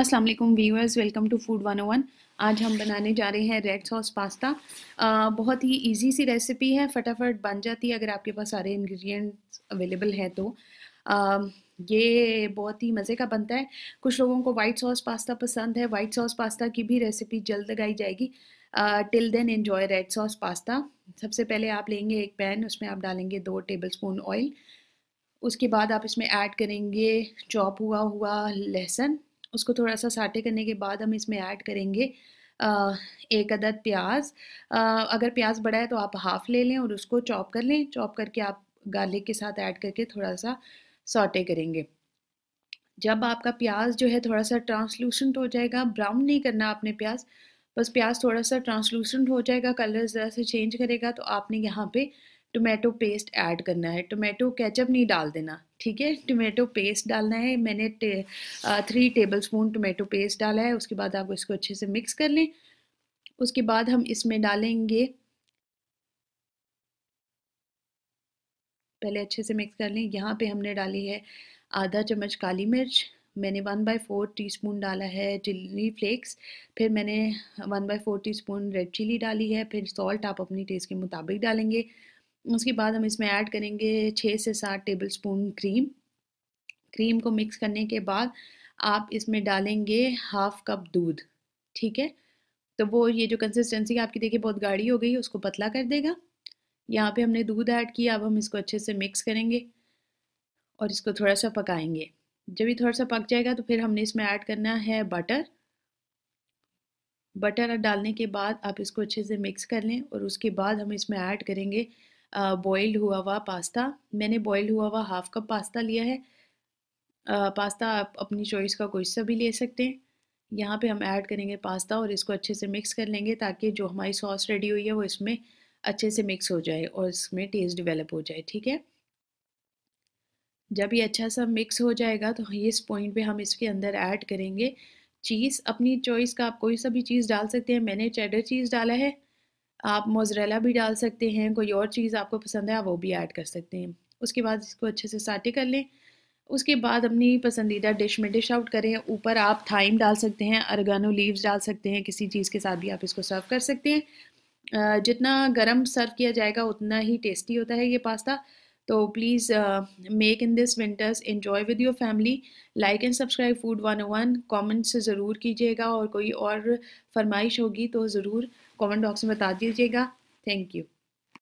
Aslam viewers welcome to food 101 आज हम बनाने जा रहे हैं रेड सॉस पास्ता आ, बहुत ही इजी सी रेसिपी है फटाफट बन जाती है अगर आपके पास सारे इंग्रेडिएंट्स अवेलेबल है तो आ, ये बहुत ही मज़े का बनता है कुछ लोगों को वाइट सॉस पास्ता पसंद है वाइट सॉस पास्ता की भी रेसिपी जल्द लगाई जाएगी till then enjoy red sauce pasta सबसे पहले आप लेंगे एक पैन उसमें आप डालेंगे दो टेबल स्पून ऑयल उसके बाद आप इसमें ऐड करेंगे चॉप हुआ हुआ लहसुन उसको थोड़ा सा साटे करने के बाद हम इसमें ऐड करेंगे एक अदद प्याज अगर प्याज बड़ा है तो आप हाफ ले लें और उसको चॉप कर लें चॉप करके आप गार्लिक के साथ ऐड करके थोड़ा सा सॉटे करेंगे जब आपका प्याज जो है थोड़ा सा ट्रांसलूसेंट हो जाएगा ब्राउन नहीं करना आपने प्याज बस प्याज थोड़ा सा ट्रांसलूसेंट हो जाएगा कलर ज़रा से चेंज करेगा तो आपने यहाँ पे टोमेटो पेस्ट ऐड करना है टोमेटो केचप नहीं डाल देना ठीक है टोमेटो पेस्ट डालना है मैंने टे, three tablespoon tomato paste डाला है उसके बाद आप इसको अच्छे से मिक्स कर लें उसके बाद हम इसमें डालेंगे पहले अच्छे से मिक्स कर लें यहाँ पे हमने डाली है आधा चम्मच काली मिर्च मैंने one by four teaspoon डाला है चिली फ्लेक्स फिर मैंने one by four teaspoon red chilli डाली है फिर सॉल्ट आप अपनी टेस्ट के मुताबिक डालेंगे उसके बाद हम इसमें ऐड करेंगे छः से सात टेबल स्पून क्रीम क्रीम को मिक्स करने के बाद आप इसमें डालेंगे हाफ कप दूध ठीक है तो वो ये जो कंसिस्टेंसी आपकी देखिए बहुत गाढ़ी हो गई उसको पतला कर देगा यहाँ पे हमने दूध ऐड किया अब हम इसको अच्छे से मिक्स करेंगे और इसको थोड़ा सा पकाएंगे जब ये थोड़ा सा पक जाएगा तो फिर हमने इसमें ऐड करना है बटर बटर डालने के बाद आप इसको अच्छे से मिक्स कर लें और उसके बाद हम इसमें ऐड करेंगे बॉयल्ड हुआ हुआ पास्ता मैंने बॉयल हुआ हुआ हाफ कप पास्ता लिया है पास्ता आप अपनी चॉइस का कोई सा भी ले सकते हैं यहाँ पे हम ऐड करेंगे पास्ता और इसको अच्छे से मिक्स कर लेंगे ताकि जो हमारी सॉस रेडी हुई है वो इसमें अच्छे से मिक्स हो जाए और इसमें टेस्ट डिवेलप हो जाए ठीक है जब ये अच्छा सा मिक्स हो जाएगा तो इस पॉइंट पे हम इसके अंदर ऐड करेंगे चीज़ अपनी चॉइस का आप कोई सा भी चीज़ डाल सकते हैं मैंने चेडर चीज़ डाला है आप मोजरेला भी डाल सकते हैं कोई और चीज़ आपको पसंद है आप वो भी ऐड कर सकते हैं उसके बाद इसको अच्छे से साटे कर लें उसके बाद अपनी पसंदीदा डिश में डिश आउट करें ऊपर आप थाइम डाल सकते हैं अरगानो लीव्स डाल सकते हैं किसी चीज़ के साथ भी आप इसको सर्व कर सकते हैं जितना गर्म सर्व किया जाएगा उतना ही टेस्टी होता है ये पास्ता तो please make in this winters enjoy with your family like and subscribe food one one comment से ज़रूर कीजिएगा और कोई और फरमाइश होगी तो ज़रूर कॉमेंट बॉक्स में बता दीजिएगा थैंक यू